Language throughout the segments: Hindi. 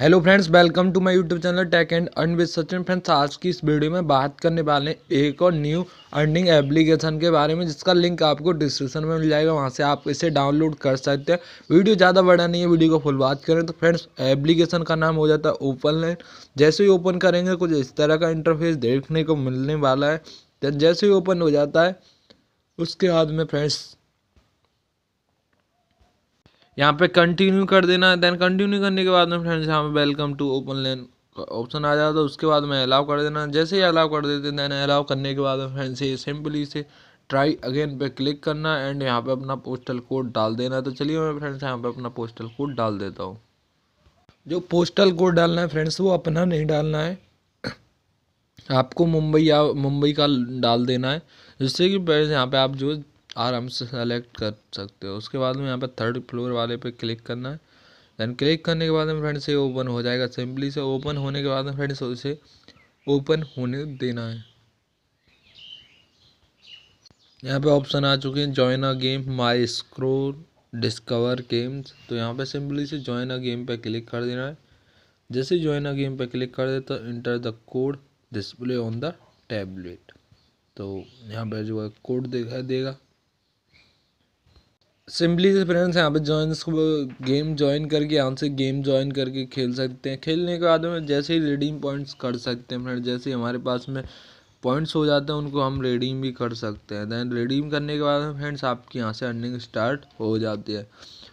Hello friends welcome to my YouTube channel tech and earn with Sachin friends आज की इस वीडियो में बात करने वाले हैं एक और न्यू अर्निंग एप्लीकेशन के बारे में जिसका लिंक आपको डिस्क्रिप्शन में मिल जाएगा वहां से आप इसे डाउनलोड कर सकते हैं वीडियो ज़्यादा बड़ा नहीं है वीडियो को फुल बात करें तो फ्रेंड्स एप्लीकेशन का नाम हो जाता है ओपन लाइन जैसे ही ओपन करेंगे कुछ इस तरह का इंटरफेस देखने को मिलने वाला है जैसे ही ओपन हो जाता है उसके बाद में फ्रेंड्स यहाँ पे कंटिन्यू कर देना है देन कंटिन्यू करने के बाद में फ्रेंड्स यहाँ पे welcome to open lane option आ जाता है उसके बाद में अलाउ कर देना जैसे ही अलाउ कर देते हैं देन अलाउ करने के बाद में फ्रेंड्स ये सिंपली से ट्राई अगेन पे क्लिक करना एंड यहाँ पे अपना पोस्टल कोड डाल देना तो चलिए मैं फ्रेंड्स यहाँ पे अपना पोस्टल कोड डाल देता हूँ जो पोस्टल कोड डालना है फ्रेंड्स वो अपना नहीं डालना है आपको मुंबई या मुंबई का डाल देना है जिससे कि फ्रेंड्स यहाँ पे आप जो आराम से सेलेक्ट कर सकते हो उसके बाद में यहाँ पर थर्ड फ्लोर वाले पे क्लिक करना है देन क्लिक करने के बाद में फ्रेंड्स ये ओपन हो जाएगा सिंपली से ओपन होने के बाद में फ्रेंड्स से ओपन होने देना है यहाँ पे ऑप्शन आ चुके हैं join a game my scroll discover games तो यहाँ पे सिंपली से ज्वाइन अ गेम पे क्लिक कर देना है जैसे ज्वाइन अ गेम पे क्लिक कर दे तो enter the code display on the tablet तो यहाँ पर जो है कोड दिखाई देगा सिंपली से फ्रेंड्स यहाँ पे ज्वाइन गेम ज्वाइन करके यहाँ से गेम ज्वाइन करके खेल सकते हैं खेलने के बाद में जैसे ही रेडीम पॉइंट्स कर सकते हैं फ्रेंड जैसे ही हमारे पास में पॉइंट्स हो जाते हैं उनको हम रेडीम भी कर सकते हैं दैन रेडीम करने के बाद में फ्रेंड्स आपकी यहाँ से अर्निंग स्टार्ट हो जाती है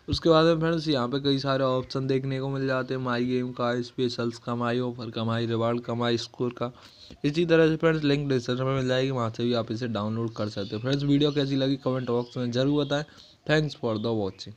उसके बाद में फ्रेंड्स यहाँ पे कई सारे ऑप्शन देखने को मिल जाते हैं माई गेम का स्पेशल्स का माई ऑफर का माई रिवार्ड का माई स्कोर का इसी तरह से फ्रेंड्स लिंक डिस्क्रिप्शन में मिल जाएगी वहाँ से भी आप इसे डाउनलोड कर सकते हैं फ्रेंड्स वीडियो कैसी लगी कमेंट बॉक्स में ज़रूर बताएं Thanks for the watching.